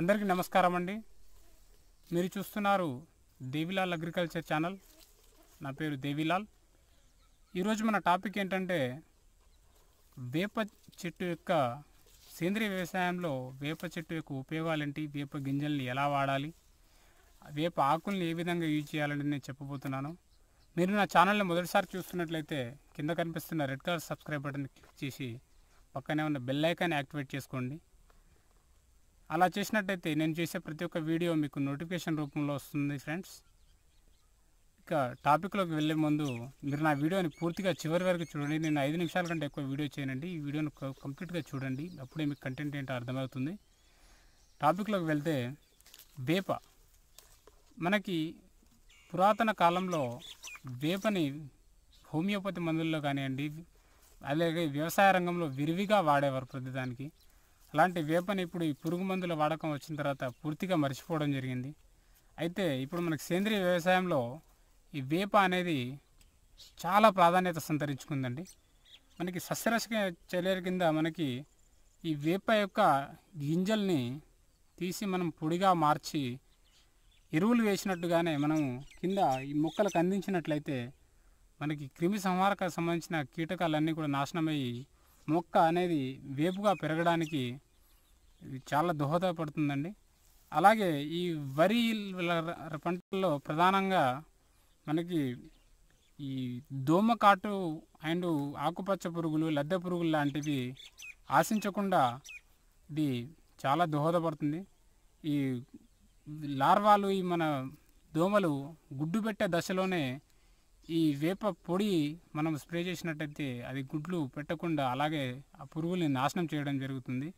అందరికీ నమస్కారం అండి మీరు చూస్తున్నారు దేవిలాల్ అగ్రికల్చర్ ఛానల్ నా పేరు దేవిలాల్ ఈరోజు మన టాపిక్ ఏంటంటే వేప చెట్టు యొక్క సేంద్రియ వ్యవసాయంలో వేప చెట్టు యొక్క ఉపయోగాలు ఏంటి వేప గింజల్ని ఎలా వాడాలి వేప ఆకుల్ని ఏ విధంగా యూజ్ చేయాలని నేను చెప్పబోతున్నాను మీరు నా ఛానల్ని మొదటిసారి చూస్తున్నట్లయితే కింద కనిపిస్తున్న red colour subscribe button click చేసి పక్కనే ఉన్న బెల్ ఐకాన్ యాక్టివేట్ చేసుకోండి అలా చేసినట్టయితే నేను చేసే ప్రతి ఒక్క వీడియో మీకు నోటిఫికేషన్ రూపంలో వస్తుంది ఫ్రెండ్స్ ఇక టాపిక్లోకి వెళ్ళే ముందు మీరు నా వీడియోని పూర్తిగా చివరి వరకు చూడండి నేను ఐదు నిమిషాల కంటే ఎక్కువ వీడియో చేయనండి ఈ వీడియోని కంప్లీట్గా చూడండి అప్పుడే మీకు కంటెంట్ ఏంటో అర్థమవుతుంది టాపిక్లోకి వెళ్తే వేప మనకి పురాతన కాలంలో వేపని హోమియోపతి మందుల్లో కానివ్వండి అలాగే వ్యవసాయ రంగంలో విరివిగా వాడేవారు ప్రతిదానికి అలాంటి వేపని ఇప్పుడు ఈ పురుగు మందుల వాడకం వచ్చిన తర్వాత పూర్తిగా మర్చిపోవడం జరిగింది అయితే ఇప్పుడు మనకు సేంద్రియ వ్యవసాయంలో ఈ వేప అనేది చాలా ప్రాధాన్యత సంతరించుకుందండి మనకి సస్యరసక చర్యల కింద మనకి ఈ వేప యొక్క గింజల్ని తీసి మనం పొడిగా మార్చి ఎరువులు వేసినట్టుగానే మనం కింద ఈ మొక్కలకు అందించినట్లయితే మనకి క్రిమి సంహారక సంబంధించిన కీటకాలన్నీ కూడా నాశనమయ్యి మొక్క అనేది వేపుగా పెరగడానికి చాలా దోహదపడుతుందండి అలాగే ఈ వరి పంటల్లో ప్రధానంగా మనకి ఈ దోమకాటు అండ్ ఆకుపచ్చ పురుగులు లద్దె పురుగులు లాంటివి ఆశించకుండా ఇది చాలా దోహదపడుతుంది ఈ లార్వాలు ఈ మన దోమలు గుడ్డు పెట్టే దశలోనే ఈ వేప పొడి మనం స్ప్రే చేసినట్టయితే అది గుడ్లు పెట్టకుండా అలాగే ఆ పురుగుల్ని నాశనం చేయడం జరుగుతుంది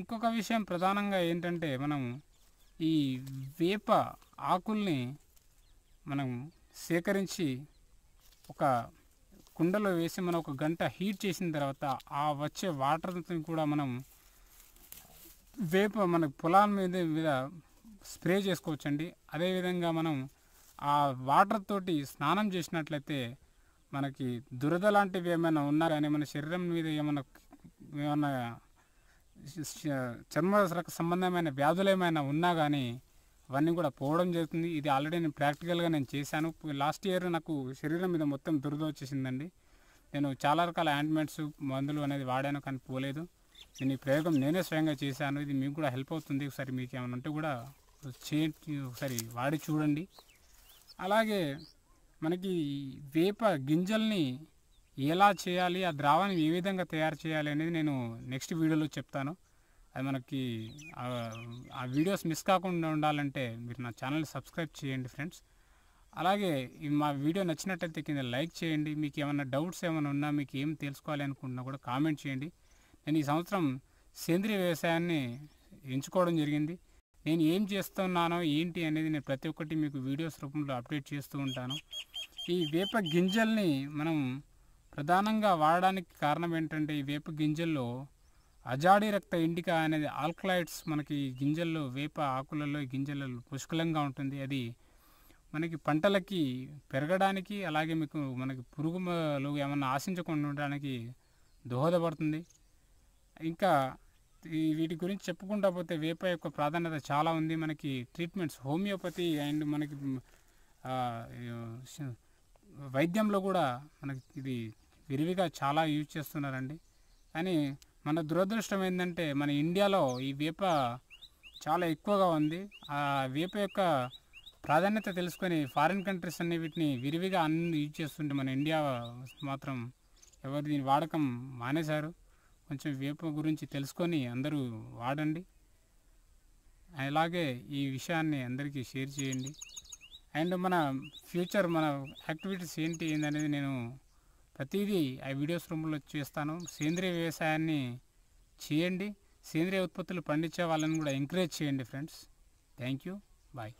ఇంకొక విషయం ప్రధానంగా ఏంటంటే మనం ఈ వేప ఆకుల్ని మనం సేకరించి ఒక కుండలో వేసి మనం ఒక గంట హీట్ చేసిన తర్వాత ఆ వచ్చే వాటర్ని కూడా మనం వేప మన పొలాల మీద మీద స్ప్రే చేసుకోవచ్చండి అదేవిధంగా మనం ఆ వాటర్ తోటి స్నానం చేసినట్లయితే మనకి దురద లాంటివి ఏమైనా ఉన్నారా అని మన శరీరం మీద ఏమైనా ఏమైనా చర్మ సంబంధమైన వ్యాధులు ఏమైనా ఉన్నా కానీ అవన్నీ కూడా పోవడం జరుగుతుంది ఇది ఆల్రెడీ నేను ప్రాక్టికల్గా నేను చేశాను లాస్ట్ ఇయర్ నాకు శరీరం మీద మొత్తం దురద వచ్చేసిందండి నేను చాలా రకాల యాంట్మెంట్స్ మందులు అనేది వాడాను కానీ పోలేదు నేను ఈ ప్రయోగం నేనే స్వయంగా చేశాను ఇది మీకు కూడా హెల్ప్ అవుతుంది ఒకసారి మీకు ఏమైనా ఉంటే కూడా చే ఒకసారి వాడి చూడండి అలాగే మనకి వేప గింజల్ని ఎలా చేయాలి ఆ ద్రావాన్ని ఏ విధంగా తయారు చేయాలి అనేది నేను నెక్స్ట్ వీడియోలో చెప్తాను అది మనకి ఆ వీడియోస్ మిస్ కాకుండా ఉండాలంటే మీరు నా ఛానల్ని సబ్స్క్రైబ్ చేయండి ఫ్రెండ్స్ అలాగే మా వీడియో నచ్చినట్టయితే కింద లైక్ చేయండి మీకు ఏమైనా డౌట్స్ ఏమైనా ఉన్నా మీకు ఏం తెలుసుకోవాలి అనుకుంటున్నా కూడా కామెంట్ చేయండి నేను ఈ సంవత్సరం సేంద్రీయ వ్యవసాయాన్ని ఎంచుకోవడం జరిగింది నేను ఏం చేస్తున్నానో ఏంటి అనేది నేను ప్రతి ఒక్కటి మీకు వీడియోస్ రూపంలో అప్డేట్ చేస్తూ ఉంటాను ఈ వేప గింజల్ని మనం ప్రధానంగా వాడడానికి కారణం ఏంటంటే ఈ వేప గింజల్లో అజాడి రక్త ఇండిక అనేది ఆల్కలైడ్స్ మనకి గింజల్లో వేప ఆకులలో గింజలలో పుష్కలంగా ఉంటుంది అది మనకి పంటలకి పెరగడానికి అలాగే మీకు మనకి పురుగులు ఏమన్నా ఆశించకుండా ఉండడానికి దోహదపడుతుంది ఇంకా వీటి గురించి చెప్పుకుంటా పోతే వేప యొక్క ప్రాధాన్యత చాలా ఉంది మనకి ట్రీట్మెంట్స్ హోమియోపతి అండ్ మనకి వైద్యంలో కూడా మనకి ఇది విరివిగా చాలా యూజ్ చేస్తున్నారండి కానీ మన దురదృష్టం ఏంటంటే మన ఇండియాలో ఈ వేప చాలా ఎక్కువగా ఉంది ఆ వేప యొక్క ప్రాధాన్యత తెలుసుకొని ఫారిన్ కంట్రీస్ అన్ని వీటిని విరివిగా అన్ని యూజ్ చేస్తుంటే మన ఇండియా మాత్రం ఎవరు దీని వాడకం మానేశారు కొంచెం వేపు గురించి తెలుసుకొని అందరూ వాడండి అలాగే ఈ విషయాన్ని అందరికీ షేర్ చేయండి అండ్ మన ఫ్యూచర్ మన యాక్టివిటీస్ ఏంటి అనేది నేను ప్రతిదీ ఆ వీడియోస్ రూమ్లో చేస్తాను సేంద్రియ వ్యవసాయాన్ని చేయండి సేంద్రియ ఉత్పత్తులు పండించే వాళ్ళని కూడా ఎంకరేజ్ చేయండి ఫ్రెండ్స్ థ్యాంక్ యూ బాయ్